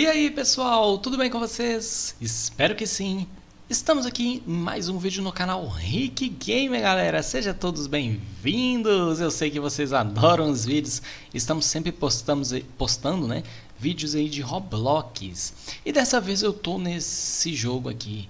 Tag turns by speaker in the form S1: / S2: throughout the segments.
S1: E aí pessoal, tudo bem com vocês? Espero que sim! Estamos aqui em mais um vídeo no canal Rick Gamer, galera! Sejam todos bem-vindos! Eu sei que vocês adoram os vídeos, estamos sempre postamos, postando né, vídeos aí de Roblox. E dessa vez eu tô nesse jogo aqui,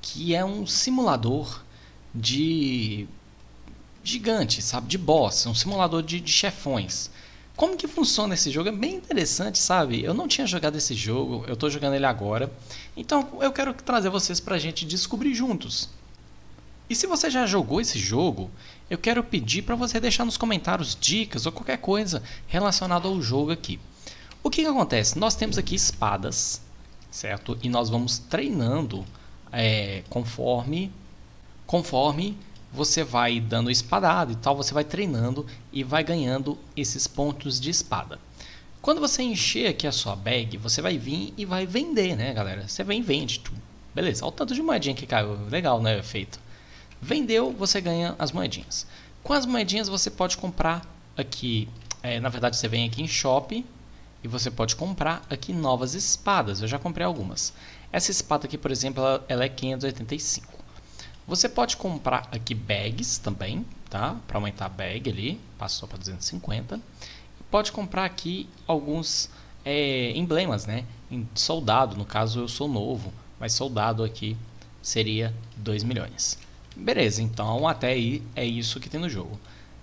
S1: que é um simulador de gigante, sabe? De boss, um simulador de, de chefões. Como que funciona esse jogo? É bem interessante, sabe? Eu não tinha jogado esse jogo, eu estou jogando ele agora. Então eu quero trazer vocês para a gente descobrir juntos. E se você já jogou esse jogo, eu quero pedir para você deixar nos comentários dicas ou qualquer coisa relacionada ao jogo aqui. O que, que acontece? Nós temos aqui espadas, certo? E nós vamos treinando é, conforme, conforme você vai dando espadada e tal, você vai treinando e vai ganhando esses pontos de espada. Quando você encher aqui a sua bag, você vai vir e vai vender, né, galera? Você vem e vende tudo. Beleza, olha o tanto de moedinha que caiu. Legal, né? Feito. Vendeu, você ganha as moedinhas. Com as moedinhas você pode comprar aqui. É, na verdade, você vem aqui em shopping e você pode comprar aqui novas espadas. Eu já comprei algumas. Essa espada aqui, por exemplo, ela, ela é 585. Você pode comprar aqui bags também, tá? Para aumentar a bag ali, passou para 250. Pode comprar aqui alguns é, emblemas, né? Soldado, no caso eu sou novo, mas soldado aqui seria 2 milhões. Beleza, então até aí é isso que tem no jogo.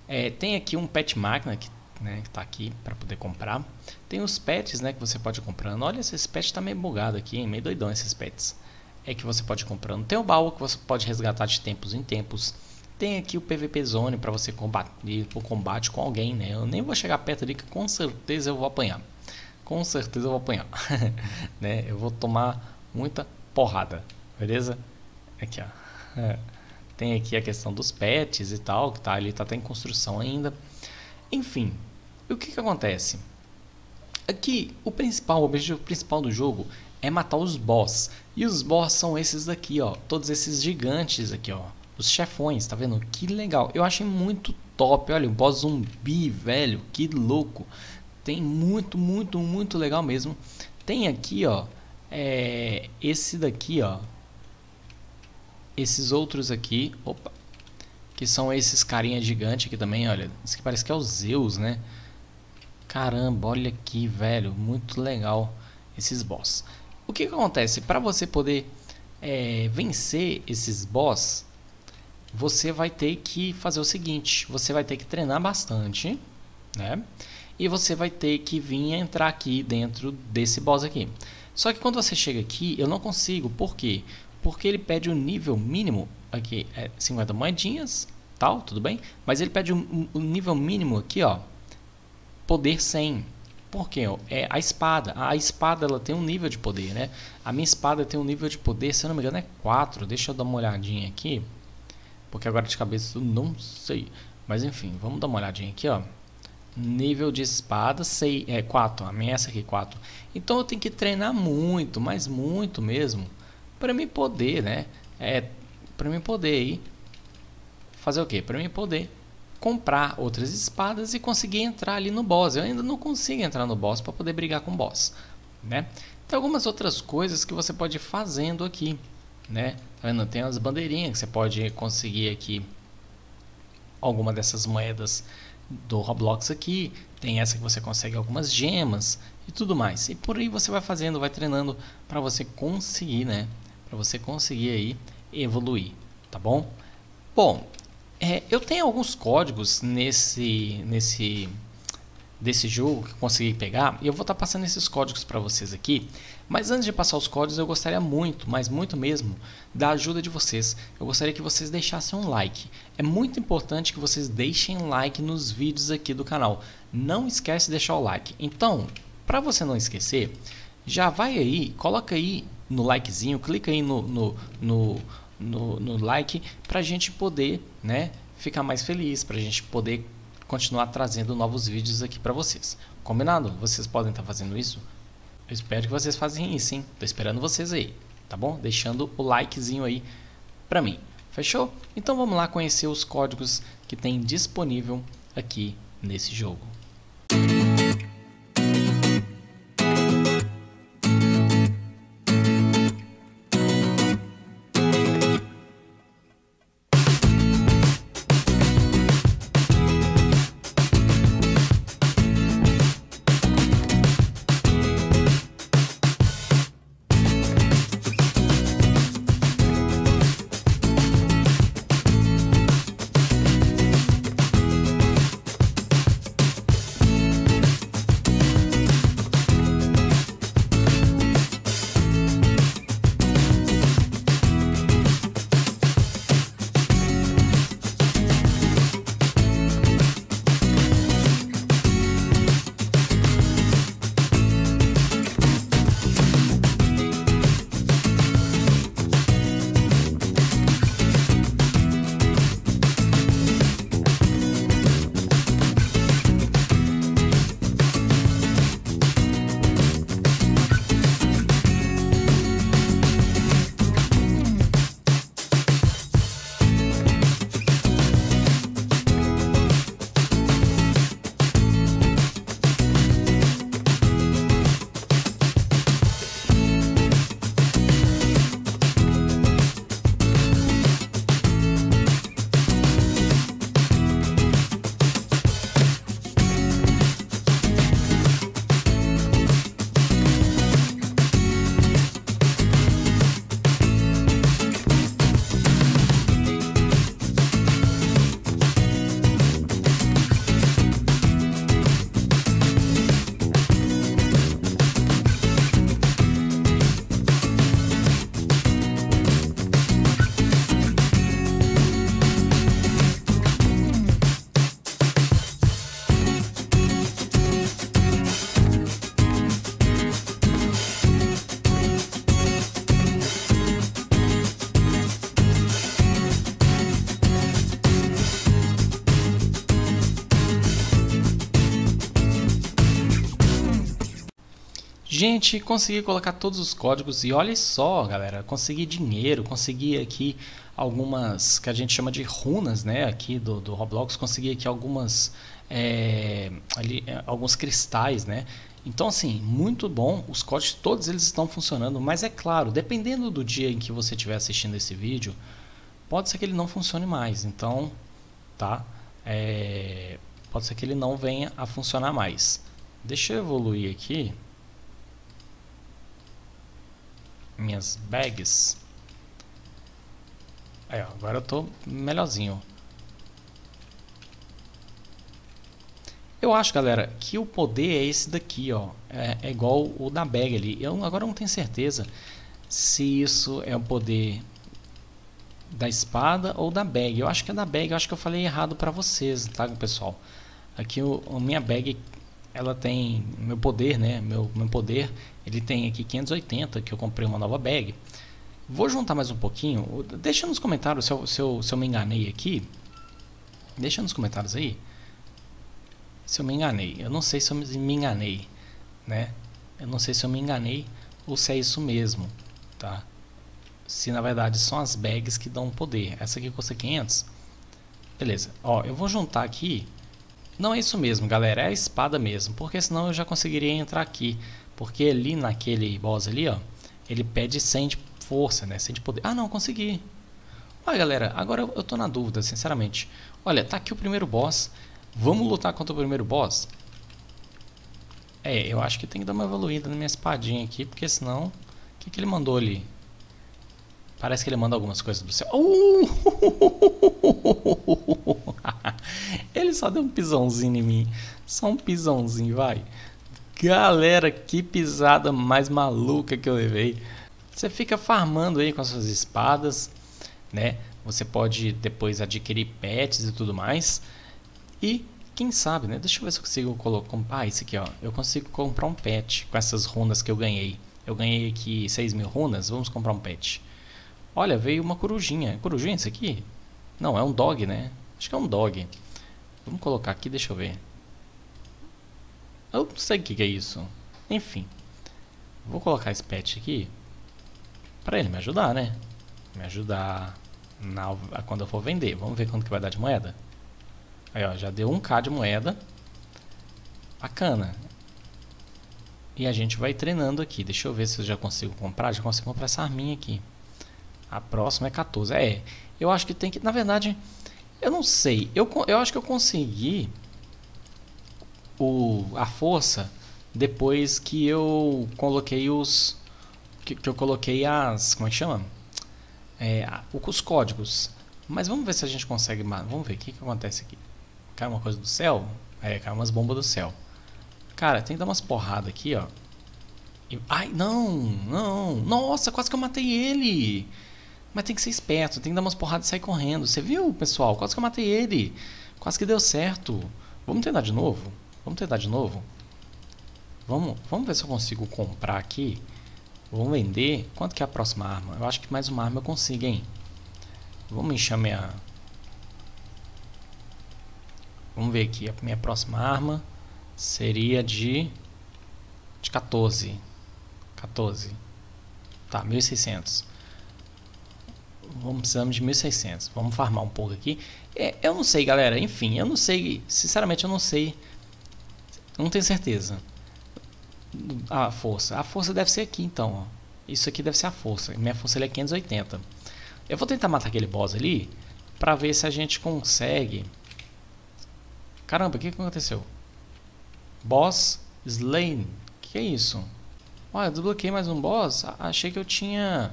S1: É, tem aqui um pet máquina que né, está aqui para poder comprar. Tem os pets né, que você pode ir comprando. Olha, esse pet está meio bugado aqui, meio doidão esses pets é que você pode comprar no teu baú, que você pode resgatar de tempos em tempos. Tem aqui o PVP Zone para você combater o combate com alguém, né? Eu nem vou chegar perto ali que com certeza eu vou apanhar. Com certeza eu vou apanhar, né? Eu vou tomar muita porrada, beleza? Aqui, ó. Tem aqui a questão dos pets e tal, que tá ali, tá até em construção ainda. Enfim, o que que acontece? Aqui, o principal, o objetivo principal do jogo é matar os boss. E os boss são esses daqui, ó. Todos esses gigantes aqui, ó. Os chefões, tá vendo? Que legal. Eu achei muito top. Olha, o boss zumbi, velho. Que louco. Tem muito, muito, muito legal mesmo. Tem aqui, ó. É, esse daqui, ó. Esses outros aqui. Opa. Que são esses carinha gigante aqui também, olha. Esse aqui parece que é o Zeus, né? Caramba, olha aqui, velho. Muito legal esses boss. O que, que acontece? Para você poder é, vencer esses boss, você vai ter que fazer o seguinte: você vai ter que treinar bastante, né? E você vai ter que vir entrar aqui dentro desse boss aqui. Só que quando você chega aqui, eu não consigo. Por quê? Porque ele pede o um nível mínimo aqui, é 50 moedinhas, tal, tudo bem? Mas ele pede o um, um nível mínimo aqui, ó, poder 100. Porque é a espada. A espada ela tem um nível de poder, né? A minha espada tem um nível de poder, se eu não me engano, é 4. Deixa eu dar uma olhadinha aqui. Porque agora de cabeça eu não sei. Mas enfim, vamos dar uma olhadinha aqui, ó. Nível de espada, sei, é 4. A minha é essa aqui, 4. Então eu tenho que treinar muito, mas muito mesmo. para mim poder, né? É, pra mim poder aí. Fazer o quê? para mim poder comprar outras espadas e conseguir entrar ali no boss. Eu ainda não consigo entrar no boss para poder brigar com o boss, né? Tem algumas outras coisas que você pode ir fazendo aqui, né? Tá vendo? Tem as bandeirinhas que você pode conseguir aqui alguma dessas moedas do Roblox aqui, tem essa que você consegue algumas gemas e tudo mais. E por aí você vai fazendo, vai treinando para você conseguir, né? Para você conseguir aí evoluir, tá bom? Bom, é, eu tenho alguns códigos nesse, nesse desse jogo que consegui pegar e eu vou estar tá passando esses códigos para vocês aqui. Mas antes de passar os códigos, eu gostaria muito, mas muito mesmo, da ajuda de vocês. Eu gostaria que vocês deixassem um like. É muito importante que vocês deixem like nos vídeos aqui do canal. Não esquece de deixar o like. Então, para você não esquecer, já vai aí, coloca aí no likezinho, clica aí no, no, no no, no like para a gente poder né, ficar mais feliz, para a gente poder continuar trazendo novos vídeos aqui para vocês. Combinado? Vocês podem estar tá fazendo isso? Eu espero que vocês façam isso, hein? Tô esperando vocês aí, tá bom? Deixando o likezinho aí para mim. Fechou? Então vamos lá conhecer os códigos que tem disponível aqui nesse jogo. Gente, consegui colocar todos os códigos e olha só, galera, consegui dinheiro, consegui aqui algumas que a gente chama de runas, né, aqui do, do Roblox, consegui aqui algumas é, ali, é, alguns cristais, né? Então assim, muito bom, os códigos todos eles estão funcionando, mas é claro, dependendo do dia em que você estiver assistindo esse vídeo, pode ser que ele não funcione mais, então, tá? É, pode ser que ele não venha a funcionar mais. Deixa eu evoluir aqui. minhas bags. Aí, ó, agora eu tô melhorzinho. Eu acho, galera, que o poder é esse daqui, ó. É, é igual o da bag ali. Eu agora não tenho certeza se isso é o poder da espada ou da bag. Eu acho que é da bag, eu acho que eu falei errado pra vocês, tá, pessoal? Aqui o, a minha bag ela tem meu poder, né? Meu, meu poder, ele tem aqui 580 que eu comprei uma nova bag. Vou juntar mais um pouquinho. Deixa nos comentários se eu, se eu, se eu me enganei aqui. Deixa nos comentários aí se eu me enganei. Eu não sei se eu me enganei, né? Eu não sei se eu me enganei ou se é isso mesmo, tá? Se na verdade são as bags que dão poder. Essa aqui custa 500. Beleza. Ó, eu vou juntar aqui não é isso mesmo, galera, é a espada mesmo, porque senão eu já conseguiria entrar aqui. Porque ali naquele boss ali, ó, ele pede 100 de força, né, 100 de poder. Ah, não, consegui. Olha, galera, agora eu tô na dúvida, sinceramente. Olha, tá aqui o primeiro boss. Vamos lutar contra o primeiro boss? É, eu acho que tem que dar uma evoluída na minha espadinha aqui, porque senão... O que, que ele mandou ali? Parece que ele manda algumas coisas do céu. Uh! ele só deu um pisãozinho em mim. Só um pisãozinho, vai. Galera, que pisada mais maluca que eu levei. Você fica farmando aí com as suas espadas, né? Você pode depois adquirir pets e tudo mais. E quem sabe, né? Deixa eu ver se eu consigo colocar. Ah, esse aqui, ó. Eu consigo comprar um pet com essas runas que eu ganhei. Eu ganhei aqui 6 mil runas. Vamos comprar um pet. Olha, veio uma corujinha. Corujinha isso aqui? Não, é um dog, né? Acho que é um dog. Vamos colocar aqui, deixa eu ver. Eu não sei o que, que é isso. Enfim. Vou colocar esse pet aqui. Pra ele me ajudar, né? Me ajudar na, quando eu for vender. Vamos ver quanto que vai dar de moeda. Aí, ó, já deu 1k de moeda. Bacana. E a gente vai treinando aqui. Deixa eu ver se eu já consigo comprar. Já consigo comprar essa arminha aqui. A próxima é 14. É, eu acho que tem que. Na verdade, eu não sei. Eu, eu acho que eu consegui o, a força depois que eu coloquei os. Que, que eu coloquei as. Como é que chama? É, os códigos. Mas vamos ver se a gente consegue. Vamos ver o que, que acontece aqui. Cai uma coisa do céu? É, cai umas bombas do céu. Cara, tem que dar umas porradas aqui, ó. ai, não, não. Nossa, quase que eu matei ele. Mas tem que ser esperto, tem que dar umas porradas e sair correndo. Você viu, pessoal? Quase que eu matei ele. Quase que deu certo. Vamos tentar de novo? Vamos tentar de novo? Vamos, vamos ver se eu consigo comprar aqui. Vamos vender. Quanto que é a próxima arma? Eu acho que mais uma arma eu consigo, hein? Vamos encher minha... Vamos ver aqui. A minha próxima arma seria de... De 14. 14. Tá, 1600 vamos precisamos de 1.600. Vamos farmar um pouco aqui. É, eu não sei, galera. Enfim, eu não sei. Sinceramente, eu não sei. Não tenho certeza. A força. A força deve ser aqui, então. Isso aqui deve ser a força. Minha força é 580. Eu vou tentar matar aquele boss ali. Pra ver se a gente consegue. Caramba, o que, que aconteceu? Boss Slain. O que é isso? Olha, eu desbloqueei mais um boss. Achei que eu tinha...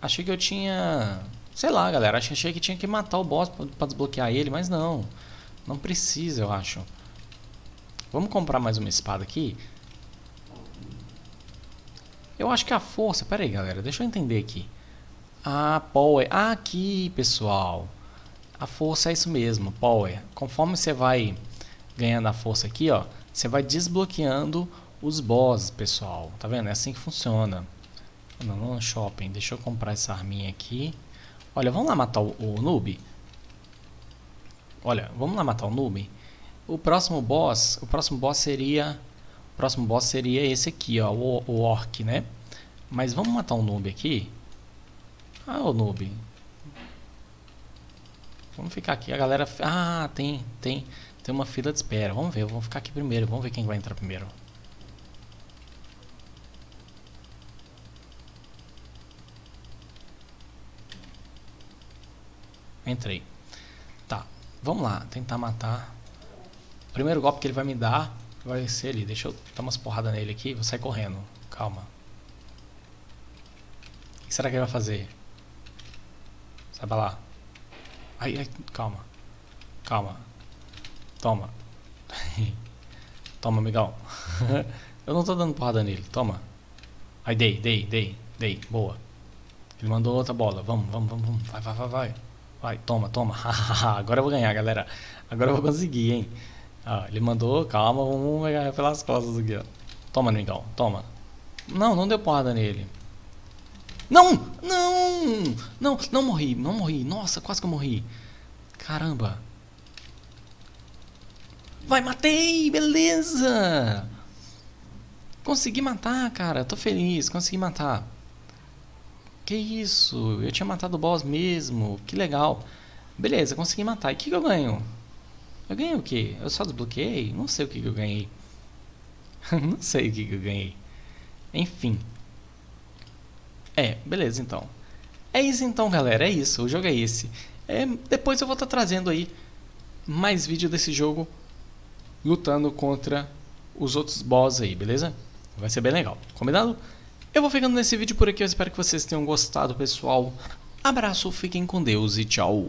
S1: Achei que eu tinha. Sei lá, galera. Achei que tinha que matar o boss pra desbloquear ele, mas não. Não precisa, eu acho. Vamos comprar mais uma espada aqui. Eu acho que a força... Pera aí, galera. Deixa eu entender aqui. Ah, power. Ah, aqui, pessoal. A força é isso mesmo, power. Conforme você vai ganhando a força aqui, ó. Você vai desbloqueando os bosses, pessoal. Tá vendo? É assim que funciona. Não, não shopping. Deixa eu comprar essa arminha aqui. Olha, vamos lá matar o, o noob. Olha, vamos lá matar o noob. O próximo boss, o próximo boss seria, o próximo boss seria esse aqui, ó, o, o orc, né? Mas vamos matar um noob aqui. Ah, o noob. Vamos ficar aqui, a galera... Ah, tem, tem, tem uma fila de espera. Vamos ver, vamos ficar aqui primeiro. Vamos ver quem vai entrar primeiro. Entrei. Tá, vamos lá, tentar matar. O primeiro golpe que ele vai me dar vai ser ali. Deixa eu dar umas porradas nele aqui, vou sair correndo. Calma. O que será que ele vai fazer? Sai pra lá. Ai, ai, calma. Calma. Toma. Toma, amigão. eu não tô dando porrada nele. Toma. Aí, dei, dei, dei, dei. Boa. Ele mandou outra bola. Vamos, vamos, vamos, vamos. Vai, vai, vai, vai. Vai, toma, toma. Agora eu vou ganhar, galera. Agora eu vou conseguir, hein? Ah, ele mandou, calma, vamos pegar pelas costas aqui, ó. Toma, amigão, toma. Não, não deu porrada nele. Não! Não! Não, não morri, não morri. Nossa, quase que eu morri. Caramba. Vai, matei! Beleza! Consegui matar, cara. Tô feliz, consegui matar que isso, eu tinha matado o boss mesmo, que legal. Beleza, consegui matar. E o que, que eu ganho? Eu ganhei o que? Eu só desbloqueei? Não sei o que, que eu ganhei. não sei o que, que eu ganhei. Enfim. É, beleza então. É isso então, galera. É isso. O jogo é esse. É, depois eu vou estar tá trazendo aí mais vídeo desse jogo lutando contra os outros boss aí, beleza? Vai ser bem legal. Combinado? Eu vou ficando nesse vídeo por aqui, eu espero que vocês tenham gostado, pessoal. Abraço, fiquem com Deus e tchau.